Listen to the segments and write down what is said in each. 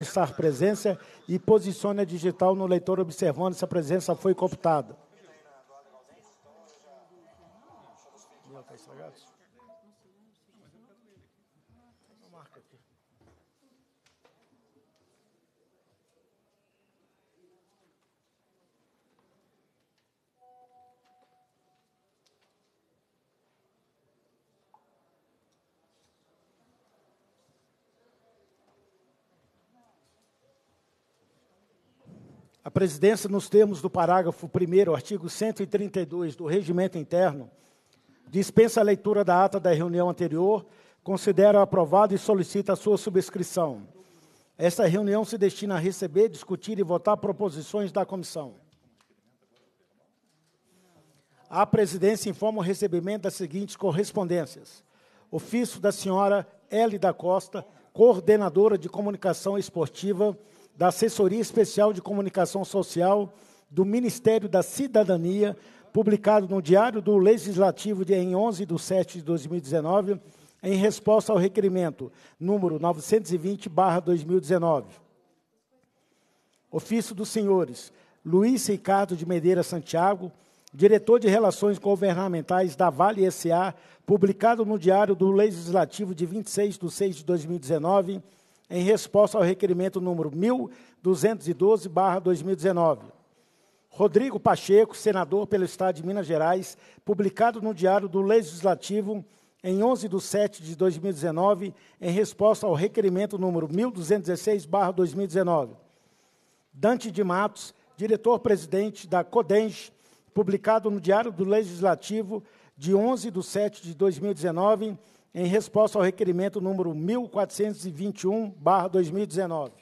estar presença e posicione a digital no leitor observando se a presença foi cooptada. A presidência, nos termos do parágrafo 1, artigo 132 do Regimento Interno, dispensa a leitura da ata da reunião anterior, considera aprovada e solicita a sua subscrição. Esta reunião se destina a receber, discutir e votar proposições da comissão. A presidência informa o recebimento das seguintes correspondências: ofício da senhora L da Costa, coordenadora de comunicação esportiva da Assessoria Especial de Comunicação Social do Ministério da Cidadania, publicado no Diário do Legislativo de, em 11 de 7 de 2019, em resposta ao requerimento número 920-2019. Ofício dos senhores Luiz Ricardo de Medeiros Santiago, diretor de Relações Governamentais da Vale S.A., publicado no Diário do Legislativo de 26 de 6 de 2019, em resposta ao requerimento número 1212-2019. Rodrigo Pacheco, senador pelo Estado de Minas Gerais, publicado no Diário do Legislativo em 11 de setembro de 2019, em resposta ao requerimento número 1216-2019. Dante de Matos, diretor-presidente da Codenj, publicado no Diário do Legislativo de 11 de setembro de 2019, em resposta ao requerimento número 1421/2019.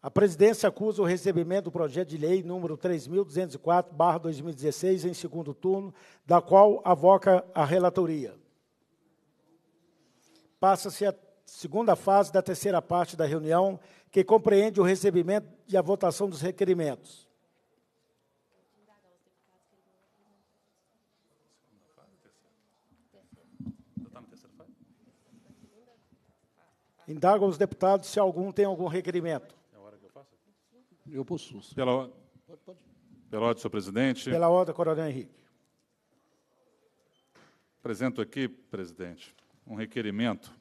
A presidência acusa o recebimento do projeto de lei número 3204/2016 em segundo turno, da qual avoca a relatoria. Passa-se a segunda fase da terceira parte da reunião, que compreende o recebimento e a votação dos requerimentos. Já os Indago aos deputados se algum tem algum requerimento. É a hora que eu faço? Eu possuo. Pela, pode, pode. pela ordem, senhor presidente. Pela ordem, coronel Henrique. Apresento aqui, presidente, um requerimento.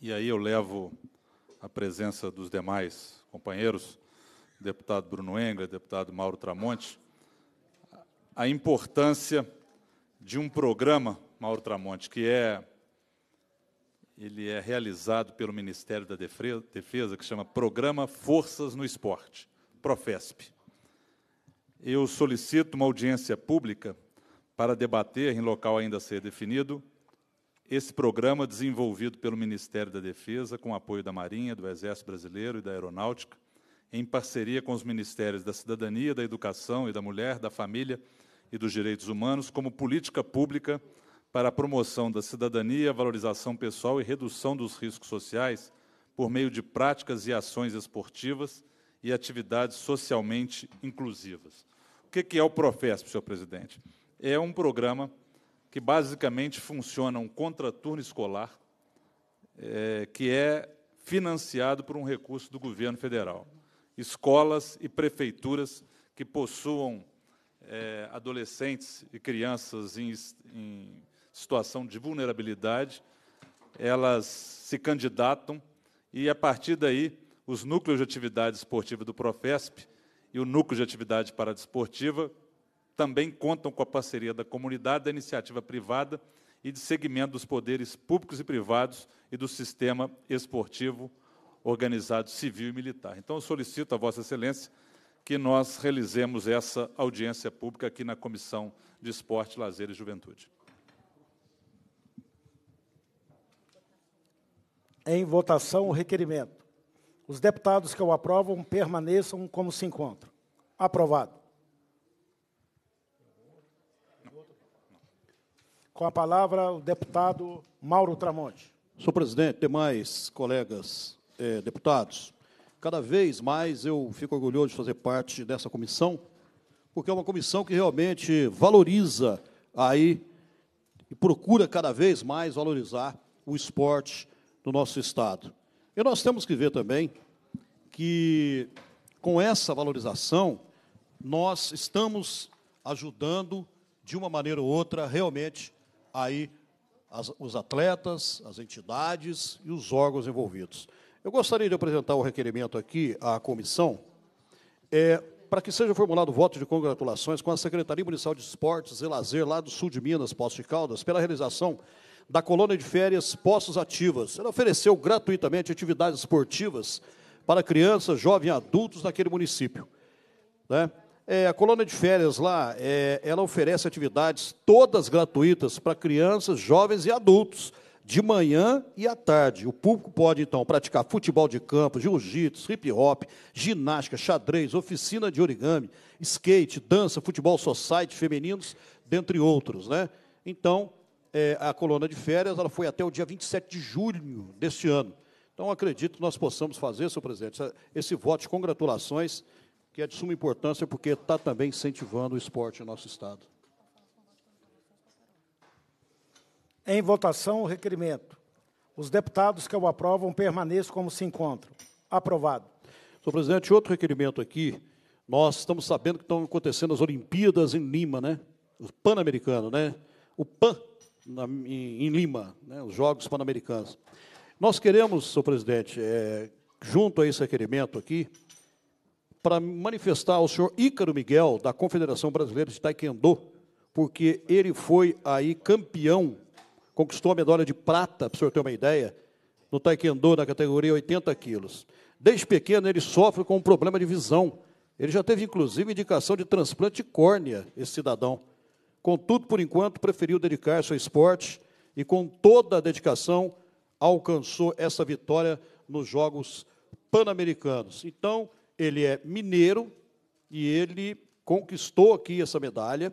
E aí eu levo a presença dos demais companheiros, deputado Bruno Engler, deputado Mauro Tramonte, a importância de um programa, Mauro Tramonte, que é ele é realizado pelo Ministério da Defesa, que chama Programa Forças no Esporte, Profesp. Eu solicito uma audiência pública para debater, em local ainda a ser definido, esse programa desenvolvido pelo Ministério da Defesa, com apoio da Marinha, do Exército Brasileiro e da Aeronáutica, em parceria com os Ministérios da Cidadania, da Educação e da Mulher, da Família e dos Direitos Humanos como política pública para a promoção da cidadania, valorização pessoal e redução dos riscos sociais por meio de práticas e ações esportivas e atividades socialmente inclusivas. O que é o Profesp, senhor presidente? É um programa que basicamente funciona um contraturno escolar, é, que é financiado por um recurso do governo federal. Escolas e prefeituras que possuam é, adolescentes e crianças em, em situação de vulnerabilidade, elas se candidatam e, a partir daí, os núcleos de atividade esportiva do Profesp e o núcleo de atividade paradesportiva também contam com a parceria da comunidade, da iniciativa privada e de segmento dos poderes públicos e privados e do sistema esportivo organizado civil e militar. Então, eu solicito a Vossa Excelência que nós realizemos essa audiência pública aqui na Comissão de Esporte, Lazer e Juventude. Em votação, o requerimento. Os deputados que o aprovam permaneçam como se encontram. Aprovado. Com a palavra, o deputado Mauro Tramonte. Senhor presidente, demais colegas eh, deputados, Cada vez mais eu fico orgulhoso de fazer parte dessa comissão, porque é uma comissão que realmente valoriza aí e procura cada vez mais valorizar o esporte do nosso estado. E nós temos que ver também que com essa valorização nós estamos ajudando de uma maneira ou outra realmente aí as, os atletas, as entidades e os órgãos envolvidos. Eu gostaria de apresentar o requerimento aqui à comissão é, para que seja formulado voto de congratulações com a Secretaria Municipal de Esportes e Lazer, lá do sul de Minas, Poços de Caldas, pela realização da colônia de férias Poços Ativas. Ela ofereceu gratuitamente atividades esportivas para crianças, jovens e adultos naquele município. Né? É, a colônia de férias lá, é, ela oferece atividades todas gratuitas para crianças, jovens e adultos de manhã e à tarde. O público pode, então, praticar futebol de campo, jiu-jitsu, hip-hop, ginástica, xadrez, oficina de origami, skate, dança, futebol society, femininos, dentre outros. Né? Então, é, a coluna de férias ela foi até o dia 27 de julho deste ano. Então, acredito que nós possamos fazer, senhor presidente, esse voto de congratulações, que é de suma importância, porque está também incentivando o esporte no nosso Estado. Em votação, o requerimento. Os deputados que o aprovam permaneçam como se encontram. Aprovado. Senhor presidente, outro requerimento aqui. Nós estamos sabendo que estão acontecendo as Olimpíadas em Lima, né? O Pan-Americano, né? O PAN na, em, em, Lima, né? os Jogos Pan-Americanos. Nós queremos, senhor presidente, é, junto a esse requerimento aqui, para manifestar ao senhor Ícaro Miguel, da Confederação Brasileira de Taekwondo, porque ele foi aí campeão Conquistou a medalha de prata, para o senhor ter uma ideia, no taekwondo, na categoria 80 quilos. Desde pequeno, ele sofre com um problema de visão. Ele já teve, inclusive, indicação de transplante de córnea, esse cidadão. Contudo, por enquanto, preferiu dedicar-se ao esporte e, com toda a dedicação, alcançou essa vitória nos Jogos Pan-Americanos. Então, ele é mineiro e ele conquistou aqui essa medalha.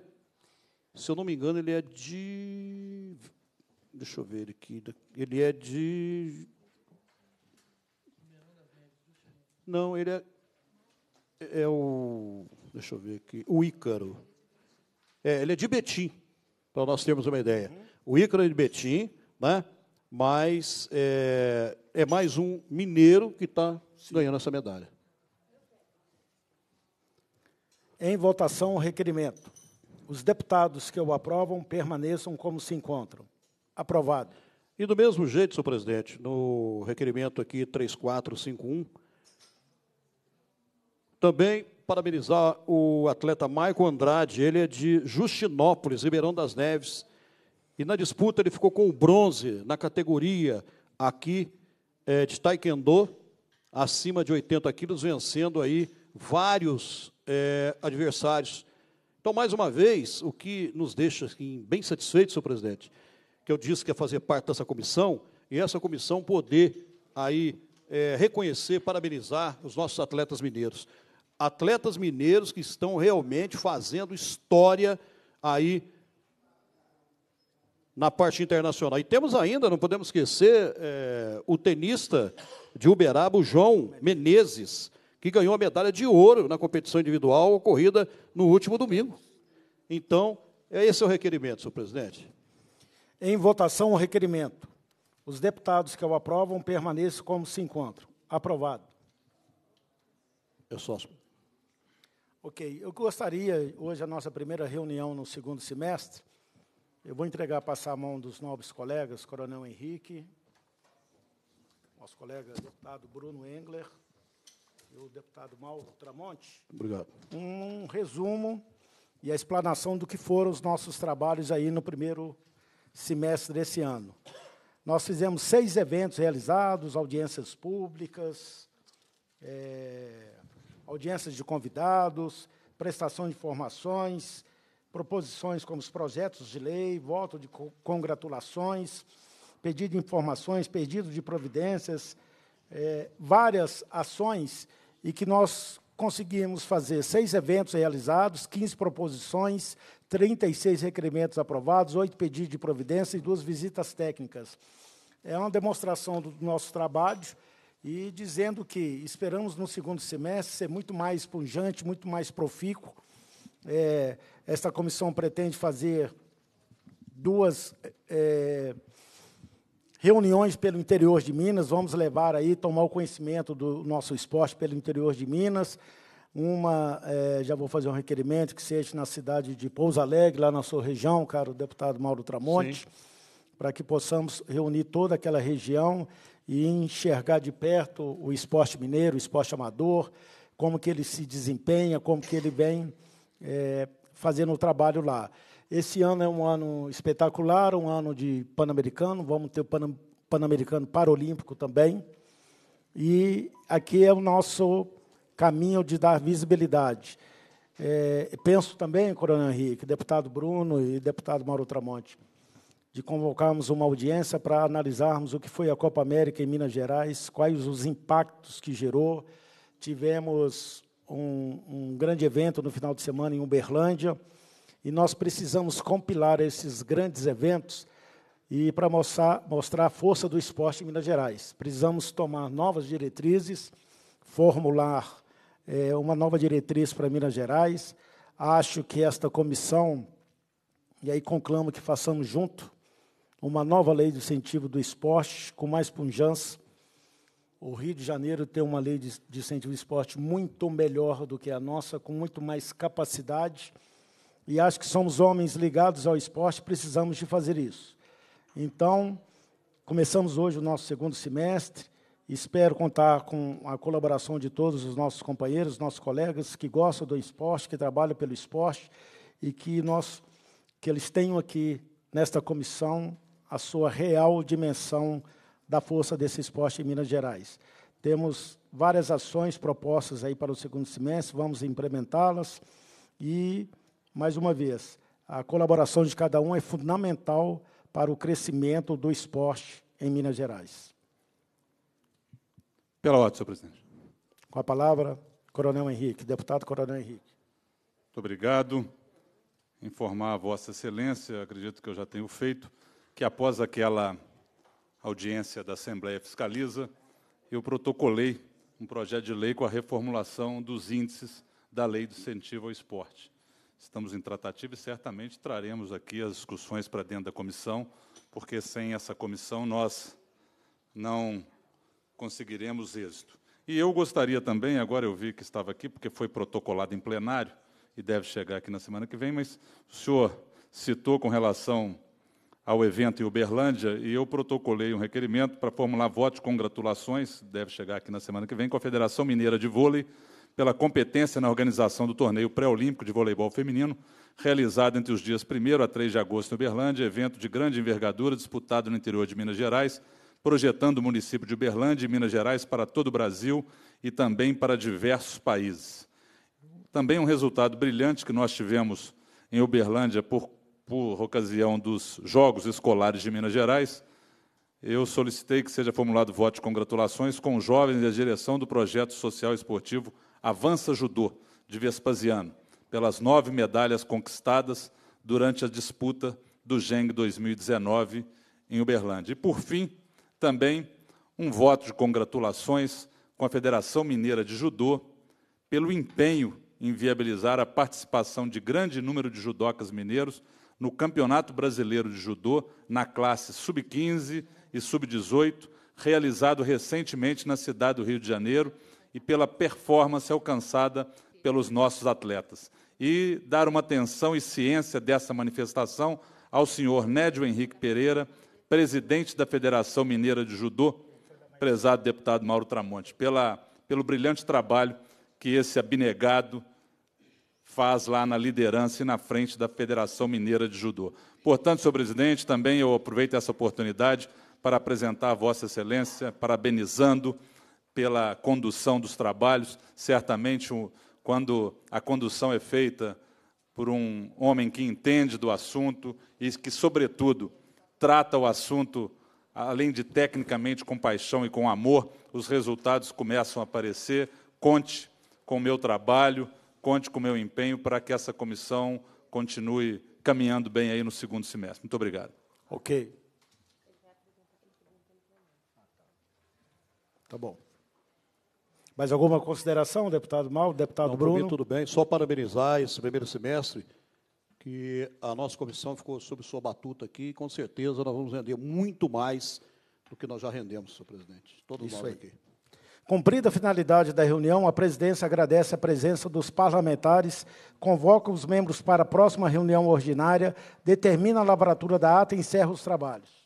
Se eu não me engano, ele é de Deixa eu ver aqui. Ele é de. Não, ele é. É o. Deixa eu ver aqui. O Ícaro. É, ele é de Betim, para nós termos uma ideia. O Ícaro é de Betim, né? mas é, é mais um mineiro que está ganhando essa medalha. Em votação, o requerimento. Os deputados que o aprovam permaneçam como se encontram. Aprovado. E do mesmo jeito, senhor presidente, no requerimento aqui 3451, também parabenizar o atleta Maico Andrade, ele é de Justinópolis, Ribeirão das Neves, e na disputa ele ficou com o bronze na categoria aqui é, de taekwondo, acima de 80 quilos, vencendo aí vários é, adversários. Então, mais uma vez, o que nos deixa assim, bem satisfeitos, senhor presidente, que eu disse que ia fazer parte dessa comissão, e essa comissão poder aí é, reconhecer, parabenizar os nossos atletas mineiros. Atletas mineiros que estão realmente fazendo história aí na parte internacional. E temos ainda, não podemos esquecer, é, o tenista de Uberaba, o João Menezes, que ganhou a medalha de ouro na competição individual ocorrida no último domingo. Então, é esse é o requerimento, senhor presidente. Em votação, o requerimento. Os deputados que o aprovam permaneçam como se encontram. Aprovado. Eu sócio. Ok. Eu gostaria, hoje, é a nossa primeira reunião no segundo semestre, eu vou entregar, passar a mão dos nobres colegas, Coronel Henrique, nosso colega deputado Bruno Engler e o deputado Mauro Tramonte. Obrigado. Um resumo e a explanação do que foram os nossos trabalhos aí no primeiro semestre semestre desse ano. Nós fizemos seis eventos realizados, audiências públicas, é, audiências de convidados, prestação de informações, proposições como os projetos de lei, voto de congratulações, pedido de informações, pedido de providências, é, várias ações e que nós conseguimos fazer seis eventos realizados, 15 proposições, 36 requerimentos aprovados, oito pedidos de providência e duas visitas técnicas. É uma demonstração do nosso trabalho e dizendo que esperamos no segundo semestre ser muito mais punjante, muito mais profícuo. É, esta comissão pretende fazer duas é, reuniões pelo interior de Minas. Vamos levar aí, tomar o conhecimento do nosso esporte pelo interior de Minas. Uma, é, já vou fazer um requerimento, que seja na cidade de Pouso Alegre, lá na sua região, cara, o deputado Mauro Tramonte, para que possamos reunir toda aquela região e enxergar de perto o esporte mineiro, o esporte amador, como que ele se desempenha, como que ele vem é, fazendo o trabalho lá. Esse ano é um ano espetacular, um ano de Pan-Americano, vamos ter o Pan-Americano Paralímpico também. E aqui é o nosso caminho de dar visibilidade. É, penso também, Coronel Henrique, deputado Bruno e deputado Mauro Tramonte, de convocarmos uma audiência para analisarmos o que foi a Copa América em Minas Gerais, quais os impactos que gerou. Tivemos um, um grande evento no final de semana em Uberlândia e nós precisamos compilar esses grandes eventos e para mostrar, mostrar a força do esporte em Minas Gerais. Precisamos tomar novas diretrizes, formular é, uma nova diretriz para Minas Gerais. Acho que esta comissão, e aí conclamo que façamos junto, uma nova lei de incentivo do esporte com mais pujança. O Rio de Janeiro tem uma lei de, de incentivo do esporte muito melhor do que a nossa, com muito mais capacidade. E acho que somos homens ligados ao esporte, precisamos de fazer isso. Então, começamos hoje o nosso segundo semestre. Espero contar com a colaboração de todos os nossos companheiros, nossos colegas que gostam do esporte, que trabalham pelo esporte e que nós que eles tenham aqui nesta comissão a sua real dimensão da força desse esporte em Minas Gerais. Temos várias ações propostas aí para o segundo semestre, vamos implementá-las e mais uma vez, a colaboração de cada um é fundamental para o crescimento do esporte em Minas Gerais. Pela ordem, senhor presidente. Com a palavra, Coronel Henrique, deputado Coronel Henrique. Muito obrigado. Informar a Vossa Excelência, acredito que eu já tenho feito, que após aquela audiência da Assembleia Fiscaliza, eu protocolei um projeto de lei com a reformulação dos índices da Lei de Incentivo ao Esporte. Estamos em tratativa e certamente traremos aqui as discussões para dentro da comissão, porque sem essa comissão nós não conseguiremos êxito. E eu gostaria também, agora eu vi que estava aqui, porque foi protocolado em plenário e deve chegar aqui na semana que vem, mas o senhor citou com relação ao evento em Uberlândia e eu protocolei um requerimento para formular voto de congratulações, deve chegar aqui na semana que vem, com a Federação Mineira de Vôlei pela competência na organização do torneio pré-olímpico de voleibol feminino, realizado entre os dias 1 a 3 de agosto em Uberlândia, evento de grande envergadura disputado no interior de Minas Gerais, projetando o município de Uberlândia e Minas Gerais para todo o Brasil e também para diversos países. Também um resultado brilhante que nós tivemos em Uberlândia por, por ocasião dos Jogos Escolares de Minas Gerais, eu solicitei que seja formulado voto de congratulações com os jovens e a direção do projeto social esportivo Avança Judô, de Vespasiano, pelas nove medalhas conquistadas durante a disputa do GENG 2019 em Uberlândia. E, por fim, também um voto de congratulações com a Federação Mineira de Judô pelo empenho em viabilizar a participação de grande número de judocas mineiros no Campeonato Brasileiro de Judô na classe sub-15 e sub-18, realizado recentemente na cidade do Rio de Janeiro, e pela performance alcançada pelos nossos atletas. E dar uma atenção e ciência dessa manifestação ao senhor Nédio Henrique Pereira, presidente da Federação Mineira de Judô, prezado deputado Mauro Tramonte, pela, pelo brilhante trabalho que esse abnegado faz lá na liderança e na frente da Federação Mineira de Judô. Portanto, senhor presidente, também eu aproveito essa oportunidade para apresentar a Vossa Excelência, parabenizando pela condução dos trabalhos. Certamente, quando a condução é feita por um homem que entende do assunto e que, sobretudo, trata o assunto, além de tecnicamente, com paixão e com amor, os resultados começam a aparecer. Conte com o meu trabalho, conte com o meu empenho para que essa comissão continue caminhando bem aí no segundo semestre. Muito obrigado. Ok. Tá bom. Mais alguma consideração, deputado Mal, deputado Não, Bruno? Mim, tudo bem. Só parabenizar esse primeiro semestre que a nossa comissão ficou sob sua batuta aqui e com certeza nós vamos render muito mais do que nós já rendemos, senhor presidente. Todos Isso nós aí. aqui. Cumprida a finalidade da reunião, a presidência agradece a presença dos parlamentares, convoca os membros para a próxima reunião ordinária, determina a lavratura da ata e encerra os trabalhos.